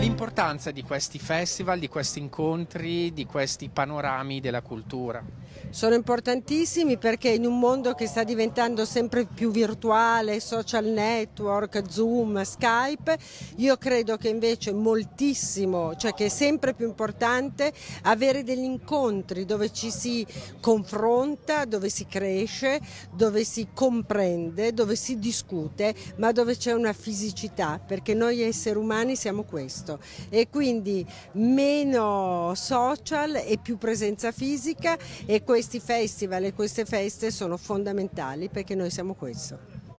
l'importanza di questi festival, di questi incontri, di questi panorami della cultura? Sono importantissimi perché in un mondo che sta diventando sempre più virtuale, social network, Zoom, Skype, io credo che invece moltissimo, cioè che è sempre più importante avere degli incontri dove ci si confronta, dove si cresce, dove si comprende, dove si discute, ma dove c'è una fisicità, perché noi esseri umani siamo questo questo e quindi meno social e più presenza fisica e questi festival e queste feste sono fondamentali perché noi siamo questo.